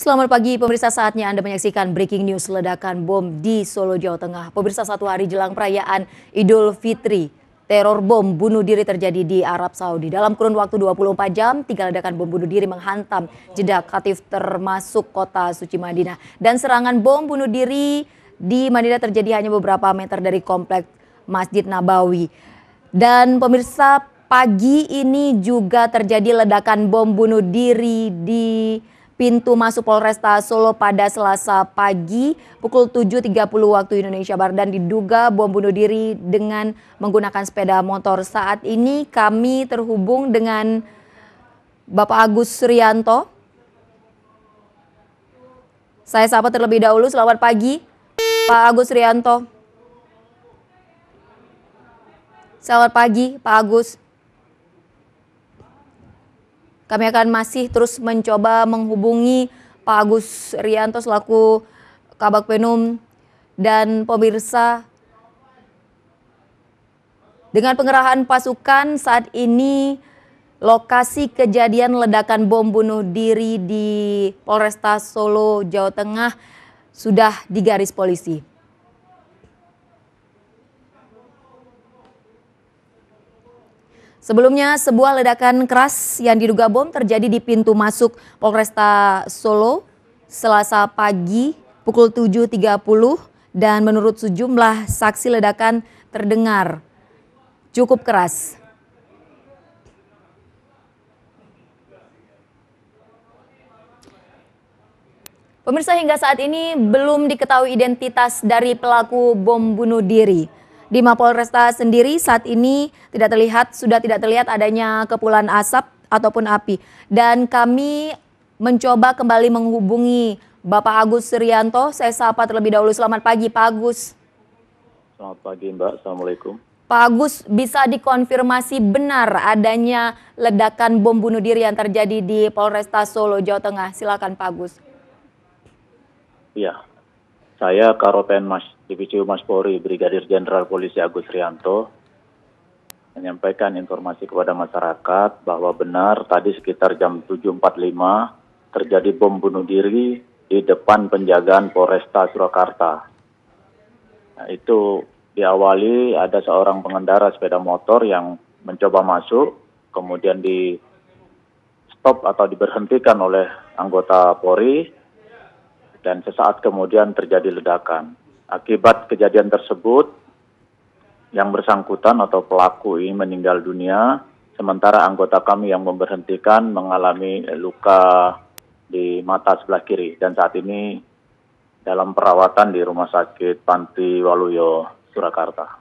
Selamat pagi, pemirsa saatnya Anda menyaksikan breaking news ledakan bom di Solo, Jawa Tengah. Pemirsa satu hari jelang perayaan Idul Fitri, teror bom bunuh diri terjadi di Arab Saudi. Dalam kurun waktu 24 jam, tiga ledakan bom bunuh diri menghantam jeda katif termasuk kota suci Madinah. Dan serangan bom bunuh diri di Madinah terjadi hanya beberapa meter dari kompleks Masjid Nabawi. Dan pemirsa pagi ini juga terjadi ledakan bom bunuh diri di pintu masuk Polresta Solo pada Selasa pagi pukul 7.30 waktu Indonesia Barat dan diduga bom bunuh diri dengan menggunakan sepeda motor. Saat ini kami terhubung dengan Bapak Agus Suryanto. Saya sapa terlebih dahulu, selamat pagi Pak Agus Suryanto. Selamat pagi Pak Agus. Kami akan masih terus mencoba menghubungi Pak Agus Rianto selaku Kabak Penum dan pemirsa dengan pengerahan pasukan saat ini lokasi kejadian ledakan bom bunuh diri di Polresta Solo, Jawa Tengah sudah digaris polisi. Sebelumnya, sebuah ledakan keras yang diduga bom terjadi di pintu masuk Polresta Solo Selasa pagi pukul 7.30 dan menurut sejumlah saksi ledakan terdengar cukup keras. Pemirsa hingga saat ini belum diketahui identitas dari pelaku bom bunuh diri. Di Mapolresta sendiri saat ini tidak terlihat sudah tidak terlihat adanya kepulan asap ataupun api dan kami mencoba kembali menghubungi Bapak Agus Suryanto. Saya sapa terlebih dahulu. Selamat pagi Pak Agus. Selamat pagi Mbak. Assalamualaikum. Pak Agus, bisa dikonfirmasi benar adanya ledakan bom bunuh diri yang terjadi di Polresta Solo, Jawa Tengah? Silakan Pak Agus. Ya, saya Karopen Mas Humas Mas Polri Brigadir Jenderal Polisi Agus Rianto menyampaikan informasi kepada masyarakat bahwa benar tadi sekitar jam 7.45 terjadi bom bunuh diri di depan penjagaan Polresta Surakarta. Nah, itu diawali ada seorang pengendara sepeda motor yang mencoba masuk, kemudian di stop atau diberhentikan oleh anggota Polri dan sesaat kemudian terjadi ledakan. Akibat kejadian tersebut, yang bersangkutan atau pelaku ini meninggal dunia, sementara anggota kami yang memberhentikan mengalami luka di mata sebelah kiri dan saat ini dalam perawatan di Rumah Sakit Panti Waluyo, Surakarta.